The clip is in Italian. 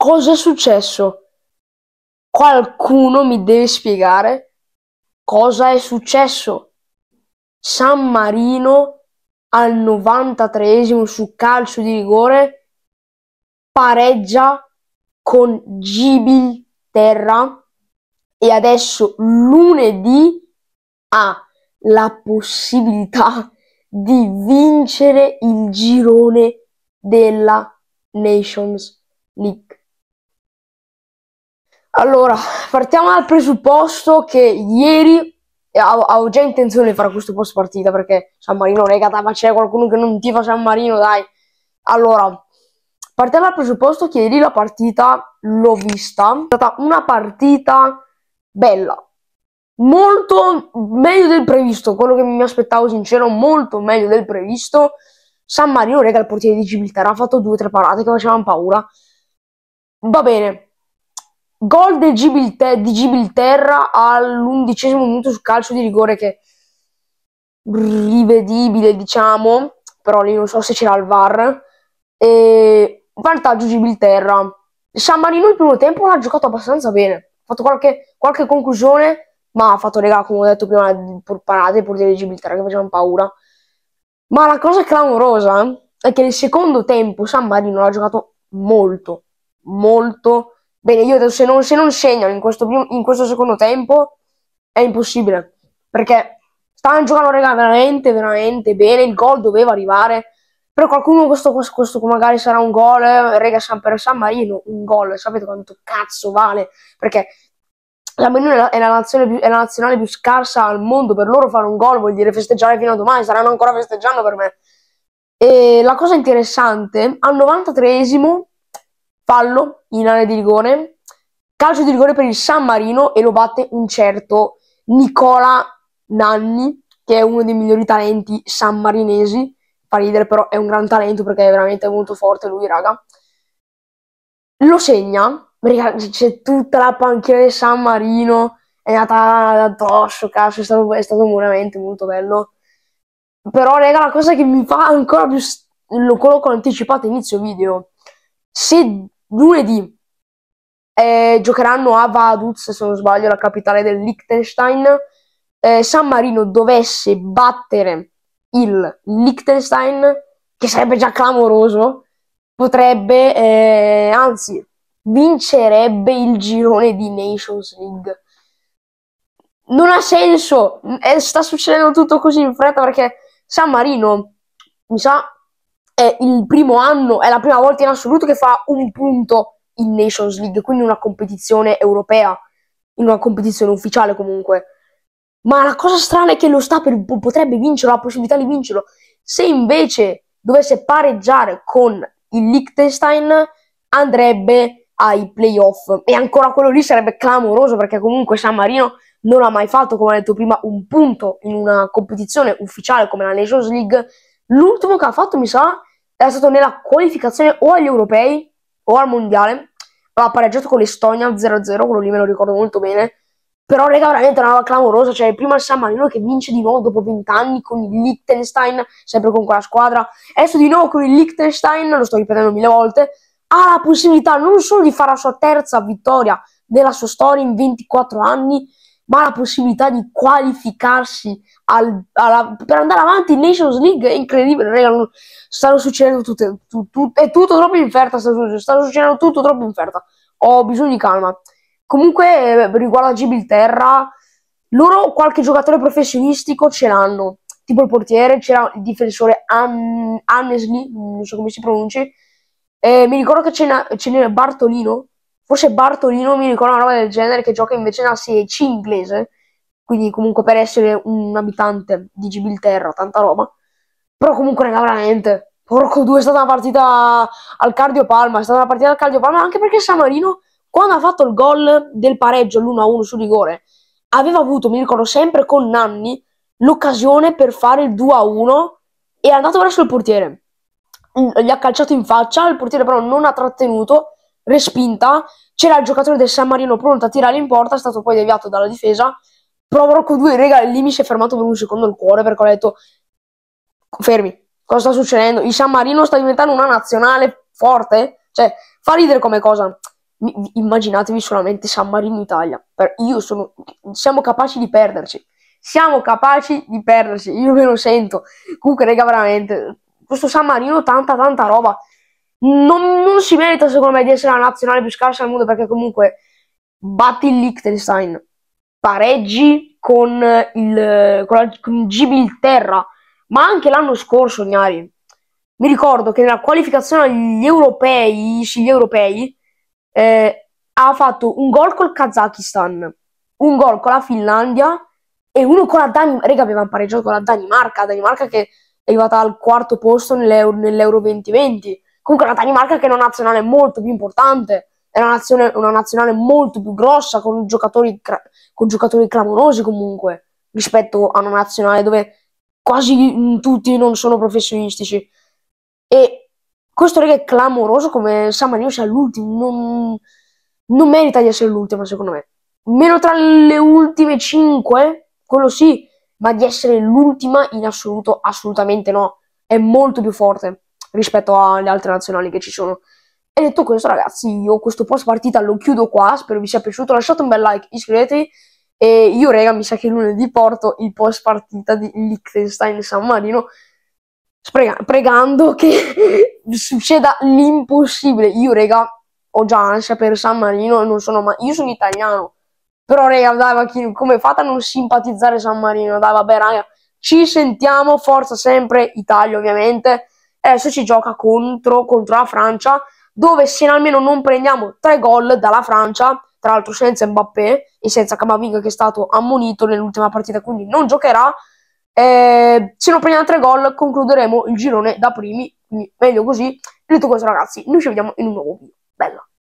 cosa è successo? Qualcuno mi deve spiegare cosa è successo. San Marino al 93 su calcio di rigore pareggia con Gibilterra e adesso lunedì ha la possibilità di vincere il girone della Nations League. Allora, partiamo dal presupposto che ieri avevo già intenzione di fare questo post partita perché San Marino, regata, ma c'è qualcuno che non tifa San Marino, dai. Allora, partiamo dal presupposto che ieri la partita l'ho vista, è stata una partita bella, molto meglio del previsto, quello che mi aspettavo sincero, molto meglio del previsto. San Marino, rega, il portiere di Gibilterra ha fatto due o tre parate che facevano paura. Va bene, Gol di Gibilterra all'undicesimo minuto sul calcio di rigore che rivedibile, diciamo, però lì non so se c'era il VAR. E vantaggio Gibilterra. San Marino il primo tempo l'ha giocato abbastanza bene, ha fatto qualche, qualche conclusione, ma ha fatto, regà, come ho detto prima, parate per dire Gibilterra che facevano paura. Ma la cosa clamorosa eh, è che nel secondo tempo San Marino l'ha giocato molto, molto Bene, io se non, se non segnano in questo, primo, in questo secondo tempo è impossibile. Perché stanno giocando, raga, veramente, veramente bene. Il gol doveva arrivare. Per qualcuno questo, questo, questo magari sarà un gol. Eh, raga, San, per San Marino un gol. Sapete quanto cazzo vale? Perché la Marino è la, è la, nazione più, è la nazionale più scarsa al mondo. Per loro fare un gol vuol dire festeggiare fino a domani. Saranno ancora festeggiando per me. E la cosa interessante, al 93esimo pallo in area di rigore, calcio di rigore per il San Marino e lo batte un certo Nicola Nanni, che è uno dei migliori talenti sammarinesi. Fa ridere, però è un gran talento perché è veramente molto forte lui, raga. Lo segna, c'è tutta la panchina del San Marino, è andata addosso, cazzo, è stato, è stato veramente molto bello. Però, raga, la cosa che mi fa ancora più... St- lo quello anticipato inizio video. Se Lunedì eh, giocheranno a Vaduz, se non sbaglio, la capitale del Liechtenstein. Eh, San Marino dovesse battere il Liechtenstein, che sarebbe già clamoroso, potrebbe, eh, anzi, vincerebbe il girone di Nations League. Non ha senso, eh, sta succedendo tutto così in fretta perché San Marino, mi sa, è il primo anno, è la prima volta in assoluto che fa un punto in Nations League, quindi una competizione europea, in una competizione ufficiale comunque. Ma la cosa strana è che lo sta per, potrebbe vincere, ha la possibilità di vincerlo. Se invece dovesse pareggiare con il Liechtenstein, andrebbe ai playoff. E ancora quello lì sarebbe clamoroso perché comunque San Marino non ha mai fatto, come ho detto prima, un punto in una competizione ufficiale come la Nations League. L'ultimo che ha fatto, mi sa, era stato nella qualificazione o agli europei o al mondiale. Ha pareggiato con l'Estonia 0-0, quello lì me lo ricordo molto bene. Però, raga, veramente una roba clamorosa. Cioè, prima il San Marino che vince di nuovo dopo 20 anni con il Liechtenstein, sempre con quella squadra. Adesso di nuovo con il Liechtenstein, lo sto ripetendo mille volte. Ha la possibilità non solo di fare la sua terza vittoria della sua storia in 24 anni, ma la possibilità di qualificarsi al, alla, per andare avanti in Nations League è incredibile, raga, stanno succedendo tutte, tu, tu, è tutto troppo in fretta, sta succedendo tutto troppo in fretta, ho bisogno di calma. Comunque, eh, riguardo a Gibilterra, loro qualche giocatore professionistico ce l'hanno, tipo il portiere, c'era il difensore An- non so come si pronunci, eh, mi ricordo che ce n'era Bartolino, forse Bartolino mi ricorda una roba del genere che gioca invece nella Serie C inglese, quindi comunque per essere un abitante di Gibilterra, tanta roba, però comunque ne veramente, Porco due, è stata una partita al Cardio Palma, è stata una partita al Cardio Palma anche perché San Marino, quando ha fatto il gol del pareggio l'1-1 su rigore, aveva avuto, mi ricordo sempre con Nanni, l'occasione per fare il 2-1 e è andato verso il portiere. Gli ha calciato in faccia, il portiere però non ha trattenuto respinta, c'era il giocatore del San Marino pronto a tirare in porta, è stato poi deviato dalla difesa, Provo con due rega, lì mi si è fermato per un secondo il cuore perché ho detto, fermi, cosa sta succedendo? Il San Marino sta diventando una nazionale forte? Cioè, fa ridere come cosa. Immaginatevi solamente San Marino Italia. io sono, siamo capaci di perderci. Siamo capaci di perderci. Io me lo sento. Comunque, rega, veramente. Questo San Marino, tanta, tanta roba non, non, si merita secondo me di essere la nazionale più scarsa al mondo perché comunque batti il Liechtenstein, pareggi con il, con la, con Gibilterra, ma anche l'anno scorso, Gnari. Mi ricordo che nella qualificazione agli europei, sì, gli europei eh, ha fatto un gol col Kazakistan, un gol con la Finlandia e uno con la Danimarca. rega avevamo pareggiato con la Danimarca, Danimarca che è arrivata al quarto posto nell'Euro, nell'Euro 2020. Comunque la Danimarca che è una nazionale molto più importante, è una, nazione, una nazionale molto più grossa, con giocatori, con giocatori clamorosi comunque, rispetto a una nazionale dove quasi tutti non sono professionistici. E questo rega è clamoroso come Samanius sia l'ultimo, non, non merita di essere l'ultima secondo me. Meno tra le ultime 5, quello sì, ma di essere l'ultima in assoluto assolutamente no, è molto più forte rispetto alle altre nazionali che ci sono. E detto questo, ragazzi, io questo post partita lo chiudo qua. Spero vi sia piaciuto. Lasciate un bel like, iscrivetevi. E io, raga, mi sa che lunedì porto il post partita di Liechtenstein San Marino. Sprega- pregando che succeda l'impossibile. Io, raga, ho già ansia per San Marino. Non sono ma- io sono italiano. Però, raga, dai, ma come fate a non simpatizzare San Marino? Dai, vabbè, raga. Ci sentiamo, forza sempre, Italia ovviamente adesso si gioca contro, contro la Francia, dove se almeno non prendiamo tre gol dalla Francia, tra l'altro senza Mbappé e senza Camavinga che è stato ammonito nell'ultima partita, quindi non giocherà, eh, se non prendiamo tre gol concluderemo il girone da primi, quindi meglio così. Detto questo ragazzi, noi ci vediamo in un nuovo video. Bella!